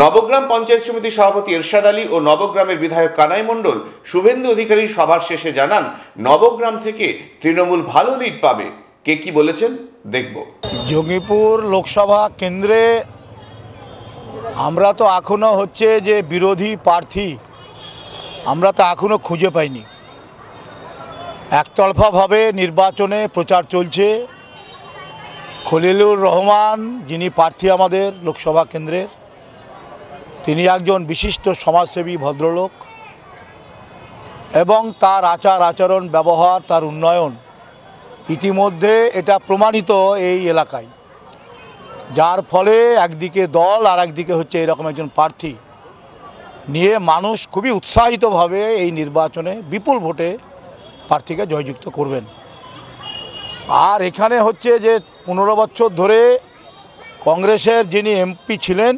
নবগ্রাম পঞ্চায়েত সমিতির সভাপতি এরশাদ আলী ও নবগ্রামের বিধায়ক কানাই মণ্ডল শুভেন্দু অধিকারী সভার শেষে জানান নবগ্রাম থেকে তৃণমূল ভালো লিড পাবে কে কি বলেছেন দেখব জঙ্গিপুর লোকসভা কেন্দ্রে আমরা তো এখনও হচ্ছে যে বিরোধী প্রার্থী আমরা তো এখনও খুঁজে পাইনি একতরফাভাবে নির্বাচনে প্রচার চলছে খলিলুর রহমান যিনি প্রার্থী আমাদের লোকসভা কেন্দ্রের তিনি একজন বিশিষ্ট সমাজসেবী ভদ্রলোক এবং তার আচার আচরণ ব্যবহার তার উন্নয়ন ইতিমধ্যে এটা প্রমাণিত এই এলাকায় যার ফলে একদিকে দল আর একদিকে হচ্ছে এরকম একজন প্রার্থী নিয়ে মানুষ খুবই উৎসাহিতভাবে এই নির্বাচনে বিপুল ভোটে প্রার্থীকে জয়যুক্ত করবেন আর এখানে হচ্ছে যে পনেরো বছর ধরে কংগ্রেসের যিনি এমপি ছিলেন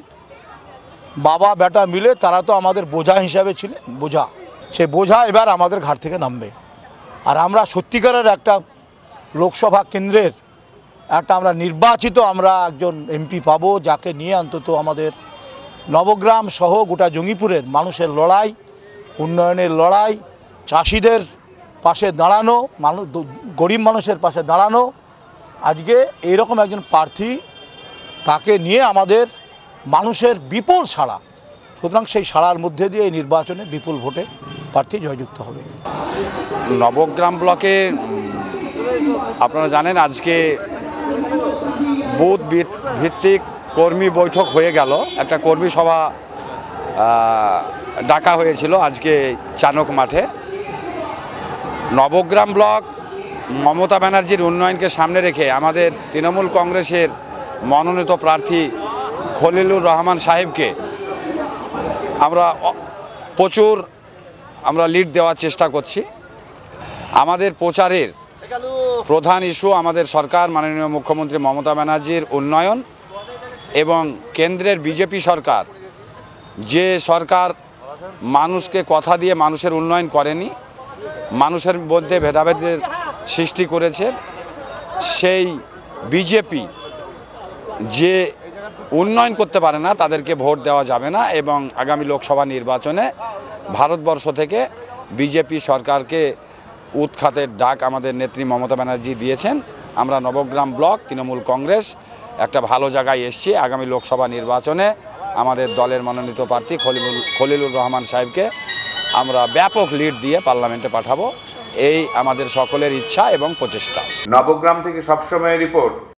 বাবা বেটা মিলে তারা তো আমাদের বোঝা হিসাবে ছিলেন বোঝা সে বোঝা এবার আমাদের ঘাট থেকে নামবে আর আমরা সত্যিকারের একটা লোকসভা কেন্দ্রের একটা আমরা নির্বাচিত আমরা একজন এমপি পাবো যাকে নিয়ে অন্তত আমাদের নবগ্রাম সহ গোটা জঙ্গিপুরের মানুষের লড়াই উন্নয়নের লড়াই চাষিদের পাশে দাঁড়ানো মানুষ গরিব মানুষের পাশে দাঁড়ানো আজকে এইরকম একজন প্রার্থী তাকে নিয়ে আমাদের মানুষের বিপুল সাড়া সুতরাং সেই সাড়ার মধ্যে দিয়ে এই নির্বাচনে বিপুল ভোটে প্রার্থী জয়যুক্ত হবে নবগ্রাম ব্লকে আপনারা জানেন আজকে বুথ ভিত্তিক কর্মী বৈঠক হয়ে গেল একটা কর্মী সভা ডাকা হয়েছিল আজকে চানক মাঠে নবগ্রাম ব্লক মমতা ব্যানার্জির উন্নয়নকে সামনে রেখে আমাদের তৃণমূল কংগ্রেসের মনোনীত প্রার্থী খলিলুর রহমান সাহেবকে আমরা প্রচুর আমরা লিড দেওয়ার চেষ্টা করছি আমাদের প্রচারের প্রধান ইস্যু আমাদের সরকার মাননীয় মুখ্যমন্ত্রী মমতা ব্যানার্জির উন্নয়ন এবং কেন্দ্রের বিজেপি সরকার যে সরকার মানুষকে কথা দিয়ে মানুষের উন্নয়ন করেনি মানুষের মধ্যে ভেদাভেদের সৃষ্টি করেছে সেই বিজেপি যে উন্নয়ন করতে পারে না তাদেরকে ভোট দেওয়া যাবে না এবং আগামী লোকসভা নির্বাচনে ভারতবর্ষ থেকে বিজেপি সরকারকে উৎখাতের ডাক আমাদের নেত্রী মমতা ব্যানার্জি দিয়েছেন আমরা নবগ্রাম ব্লক তৃণমূল কংগ্রেস একটা ভালো জায়গায় এসছি আগামী লোকসভা নির্বাচনে আমাদের দলের মনোনীত প্রার্থী খলিলুল খলিলুর রহমান সাহেবকে আমরা ব্যাপক লিড দিয়ে পার্লামেন্টে পাঠাবো এই আমাদের সকলের ইচ্ছা এবং প্রচেষ্টা নবগ্রাম থেকে সবসময় রিপোর্ট